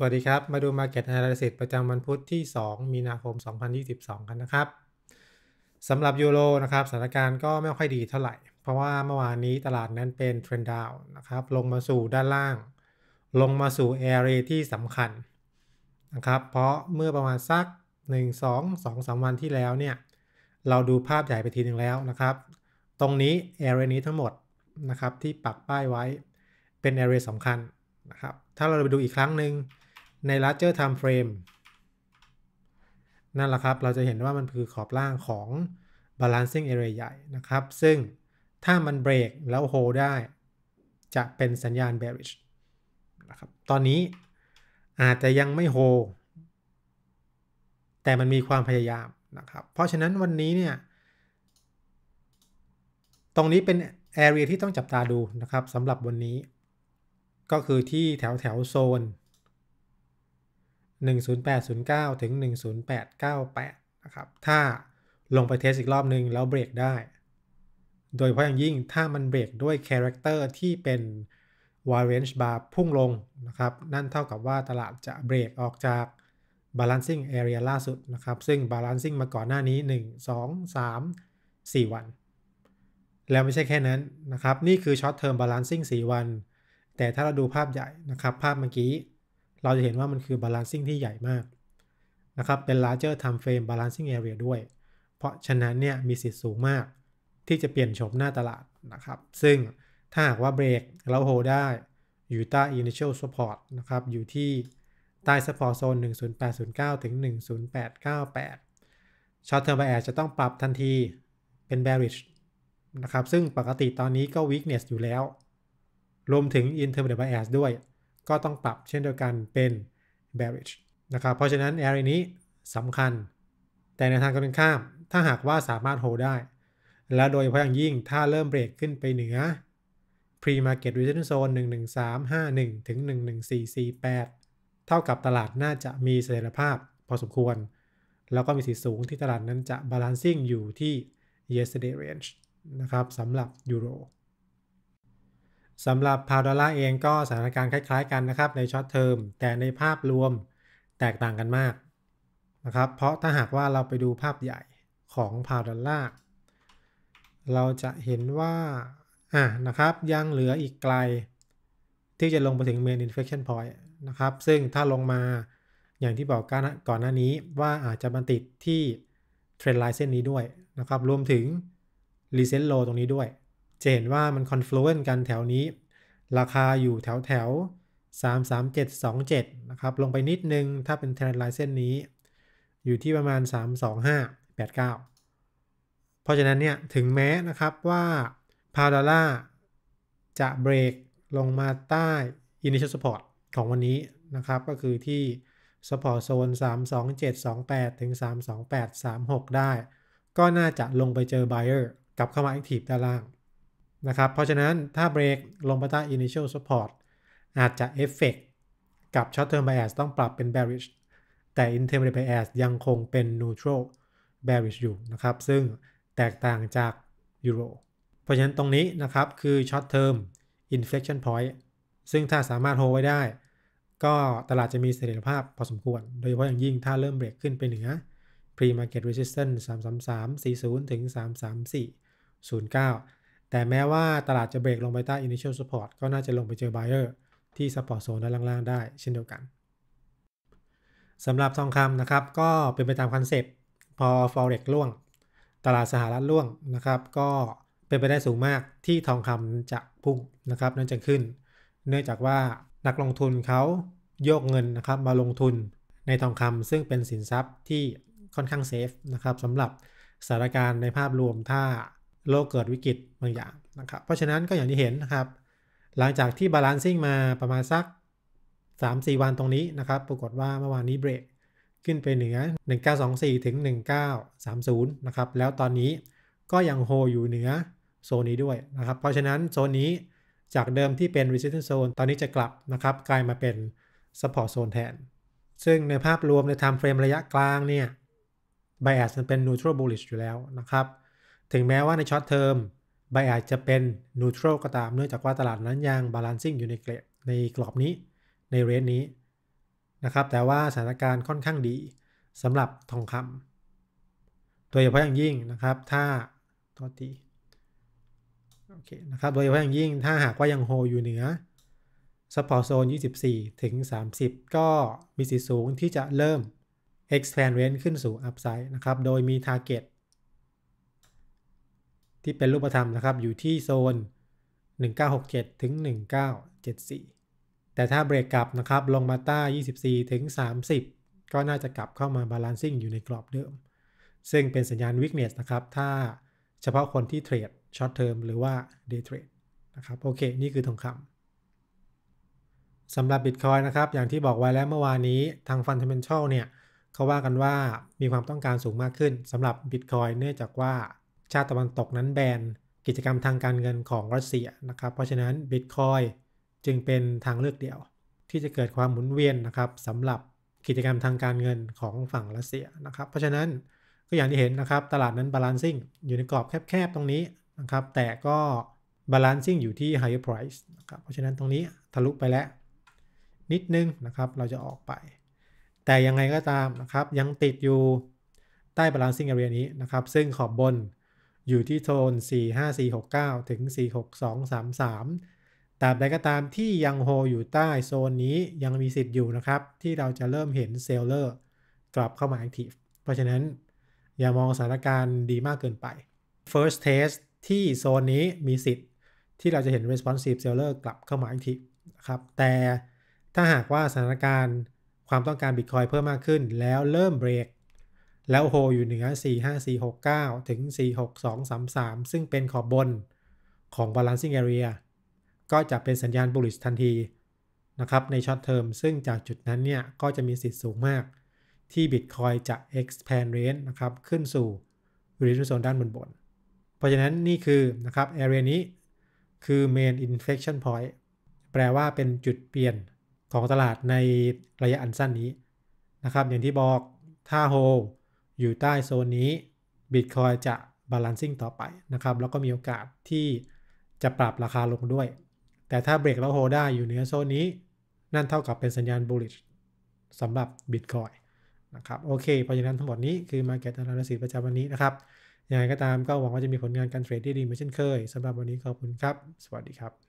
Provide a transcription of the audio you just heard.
สวัสดีครับ มาดู Market Analysis ประจำวันพุธที่ 2 มีนาคม 2022กันนะครับ สำหรับยูโรนะครับสถานการณ์ก็ไม่ค่อยดีเท่าไหร่ เพราะว่าเมื่อวานนี้ตลาดนั้นเป็นเทรนด์ดาวนะครับ ลงมาสู่ด้านล่าง ลงมาสู่แอเรียที่สำคัญนะครับ เพราะเมื่อประมาณสัก 1 2 2 3 วันที่แล้วเนี่ย เราดูภาพใหญ่ไปทีหนึ่งแล้วนะครับ ตรงนี้แอเรียนี้ทั้งหมดนะครับที่ปักป้ายไว้เป็นแอเรียสำคัญนะครับ ถ้าเราไปดูอีกครั้งหนึ่งใน larger time frame นั่นแหละครับ เราจะเห็นว่ามันคือขอบล่างของ balancing area ใหญ่นะครับ ซึ่งถ้ามันเบรกแล้วโฮได้ จะเป็นสัญญาณ bearish นะครับ ตอนนี้อาจจะยังไม่โฮแต่มันมีความพยายามนะครับ เพราะฉะนั้นวันนี้เนี่ย ตรงนี้เป็น area ที่ต้องจับตาดูนะครับสำหรับวันนี้ ก็คือที่แถวแถวโซน10809 ถึง 10898 นะครับ ถ้าลงไปเทสอีกรอบหนึ่งแล้วเบรกได้ โดยเพราะอย่างยิ่งถ้ามันเบรกด้วยคาแรคเตอร์ที่เป็น Variance Bar พุ่งลงนะครับ นั่นเท่ากับว่าตลาดจะเบรกออกจาก Balancing Area ล่าสุดนะครับ ซึ่ง Balancing มาก่อนหน้านี้ 1 2 3 4 วัน แล้วไม่ใช่แค่นั้นนะครับ นี่คือ Short Term Balancing 4 วัน แต่ถ้าเราดูภาพใหญ่นะครับ ภาพเมื่อกี้เราจะเห็นว่ามันคือ balancing ที่ใหญ่มากนะครับ เป็น larger time frame balancing area ด้วย เพราะฉะนั้นเนี่ยมีสิทธิ์สูงมากที่จะเปลี่ยนโฉมหน้าตลาดนะครับ ซึ่งถ้าหากว่าเบรกเราโฮได้อยู่ใต้ initial support นะครับ อยู่ที่ใต้ support zone 10809 ถึง 10898 short term bias จะต้องปรับทันทีเป็น bearish นะครับ ซึ่งปกติตอนนี้ก็ weakness อยู่แล้ว รวมถึง intermediate bias ด้วยก็ต้องปรับเช่นเดียวกันเป็น bearish นะครับ เพราะฉะนั้น area นี้สำคัญ แต่ในทางกันข้าม ถ้าหากว่าสามารถ hold ได้ และโดยเฉพาะอย่างยิ่งถ้าเริ่มเบรกขึ้นไปเหนือ pre market r e s i s t n c n zone 11351ถึง11448 เท่ากับตลาดน่าจะมีเสถียรภาพพอสมควร แล้วก็มีสีสูงที่ตลาดนั้นจะ balancing อยู่ที่ yesterday range นะครับสำหรับยูโรสำหรับพาวดอลลาร์เองก็สถานการณ์คล้ายๆ กันนะครับในช็อตเทอมแต่ในภาพรวมแตกต่างกันมากนะครับเพราะถ้าหากว่าเราไปดูภาพใหญ่ของพาวดอลลาร์เราจะเห็นว่าอ่ะนะครับยังเหลืออีกไกล ที่จะลงไปถึงเมนอินเฟคชั่นพอยต์นะครับซึ่งถ้าลงมาอย่างที่บอกกันก่อนหน้านี้ว่าอาจจะมันติดที่เทรนไลน์เส้นนี้ด้วยนะครับ รวมถึงรีเซนตโลตรงนี้ด้วยจะเห็นว่ามันคอนฟลูเอนต์กันแถวนี้ ราคาอยู่แถวแถว33727 นะครับ ลงไปนิดนึงถ้าเป็นเทรนด์ไลน์เส้นนี้ อยู่ที่ประมาณ 32589 เพราะฉะนั้นเนี่ย ถึงแม้นะครับว่า พาดอลล่าจะเบรกลงมาใต้ initial support ของวันนี้นะครับ ก็คือที่ support zone 32728ถึง32836 ได้ ก็น่าจะลงไปเจอ buyer กลับเข้ามาอีกทีด้านล่างนะครับ เพราะฉะนั้นถ้าเบรกลงไปใต้ initial support อาจจะเอฟเฟกกับ short term bias ต้องปรับเป็น bearish แต่ intermediate bias ยังคงเป็น neutral bearish อยู่นะครับ ซึ่งแตกต่างจากยูโรเพราะฉะนั้นตรงนี้นะครับคือ short term inflection point ซึ่งถ้าสามารถโฮไว้ได้ ก็ตลาดจะมีเสถียรภาพพอสมควร โดยเฉพาะอย่างยิ่งถ้าเริ่มเบรกขึ้นไปเหนือ pre market resistance 333 40ถึง334 09แต่แม้ว่าตลาดจะเบรกลงไปใต้ initial support ก็น่าจะลงไปเจอ buyer ที่ support zone ด้านล่างๆ ได้เช่นเดียวกัน สำหรับทองคำนะครับ ก็เป็นไปตามคอนเซปต์พอ forex ล่วง ตลาดสหรัฐล่วงนะครับ ก็เป็นไปได้สูงมากที่ทองคำจะพุ่งนะครับนั่นจะขึ้น เนื่องจากว่านักลงทุนเขาโยกเงินนะครับมาลงทุนในทองคำซึ่งเป็นสินทรัพย์ที่ค่อนข้างเซฟนะครับสำหรับสถานการณ์ในภาพรวมถ้าโลกเกิดวิกฤตบางอย่างนะครับ เพราะฉะนั้นก็อย่างที่เห็นนะครับ หลังจากที่บาลานซิ่งมาประมาณสัก 3-4 วันตรงนี้นะครับ ปรากฏว่าเมื่อวานนี้เบรกขึ้นไปเหนือ 1924ถึง1930 นะครับ แล้วตอนนี้ก็ยังโฮอยู่เหนือโซนนี้ด้วยนะครับ เพราะฉะนั้นโซนนี้จากเดิมที่เป็น resistance zone ตอนนี้จะกลับนะครับ กลายมาเป็น support zone แทนซึ่งในภาพรวมใน time frame ระยะกลางเนี่ย bias มันเป็น neutral bullish อยู่แล้วนะครับถึงแม้ว่าในช็อตเทอมใบอาจจะเป็นนูทรัลก็ตาม เนื่องจากว่าตลาดนั้นยังบาลานซิ่งอยู่ในเกรดในกรอบนี้ในเรนนี้นะครับ แต่ว่าสถานการณ์ค่อนข้างดีสำหรับทองคำ โดยเฉพาะอย่างยิ่งนะครับ ถ้าตัอตี โอเคนะครับ โดยเฉพาะอย่างยิ่งถ้าหากว่ายังโฮอยู่เหนือซัพพอร์ตโซน 24 ถึง 30 ก็มีสิทธิสูงที่จะเริ่ม expand range ขึ้นสู่ upside นะครับ โดยมี target ที่เป็นรูปธรรมนะครับ อยู่ที่โซน 1967ถึง1974 แต่ถ้าเบรกกลับนะครับลงมาต้า24ถึง30 ก็น่าจะกลับเข้ามาบาลานซิ่งอยู่ในกรอบเดิม ซึ่งเป็นสัญญาณวิกเนสนะครับ ถ้าเฉพาะคนที่เทรดช็อตเทอมหรือว่าเดย์เทรดนะครับโอเค นี่คือทองคำสำหรับบิตคอยนะครับ อย่างที่บอกไว้แล้วเมื่อวานนี้ทางฟันเ a m e n ชัลเนี่ยเขาว่ากันว่ามีความต้องการสูงมากขึ้นสำหรับบิตคอยเนื่องจากว่าชาติตะวันตกนั้นแบนกิจกรรมทางการเงินของรัสเซีย นะครับ เพราะฉะนั้นบิตคอยจึงเป็นทางเลือกเดียว ที่จะเกิดความหมุนเวียนนะครับสำหรับกิจกรรมทางการเงินของฝั่งรัสเซียนะครับเพราะฉะนั้นก็อย่างที่เห็นนะครับตลาดนั้นบาลานซิ่งอยู่ในกรอบแคบๆตรงนี้นะครับแต่ก็บาลานซิ่งอยู่ที่ higher price นะครับเพราะฉะนั้นตรงนี้ทะลุไปแล้วนิดนึงนะครับเราจะออกไป แต่ยังไงก็ตามนะครับยังติดอยู่ใต้บาลานซิ่งแอเรียนี้นะครับซึ่งขอบบนอยู่ที่โซน 45469 ถึง 46233ตราบใดก็ตามที่ยังโฮอยู่ใต้โซนนี้ยังมีสิทธิ์อยู่นะครับ ที่เราจะเริ่มเห็นเซลเลอร์กลับเข้ามาแอคทีฟเพราะฉะนั้นอย่ามองสถานการณ์ดีมากเกินไป first test ที่โซนนี้มีสิทธิ์ที่เราจะเห็น responsive seller กลับเข้ามาอีกทีนะครับ แต่ถ้าหากว่าสถานการณ์ความต้องการบิตคอยเพิ่มมากขึ้น แล้วเริ่มเบรกแล้วโฮอยู่เหนือ45469 ถึง 46233 ซึ่งเป็นขอบบนของ balancing area ก็จะเป็นสัญญาณ bullish ทันที นะครับในช็อตเทอมซึ่งจากจุดนั้นเนี่ย ก็จะมีสิทธิ์สูงมาก ที่ Bitcoin จะ expand range นะครับ ขึ้นสู่ r e ิ i s t โ n น zone ด้านบนบน เพราะฉะนั้นนี่คือนะครับ area นี้ คือ main inflection point แปลว่าเป็นจุดเปลี่ยนของตลาดในระยะอันสั้นนี้นะครับอย่างที่บอกถ้าโฮอยู่ใต้โซนนี้ Bitcoin จะ balancing ต่อไปนะครับ แล้วก็มีโอกาสที่จะปรับราคาลงด้วย แต่ถ้าเบรกแล้วโฮได้อยู่เหนือโซนนี้ นั่นเท่ากับเป็นสัญญาณ bullish สำหรับ Bitcoin นะครับโอเคเพราะฉะนั้นทั้งหมดนี้คือ Market Analysis ประจำวันนี้นะครับยังไงก็ตามก็หวังว่าจะมีผลงานการเทรดที่ดีเหมือนเช่นเคยสำหรับวันนี้ขอบคุณครับ สวัสดีครับ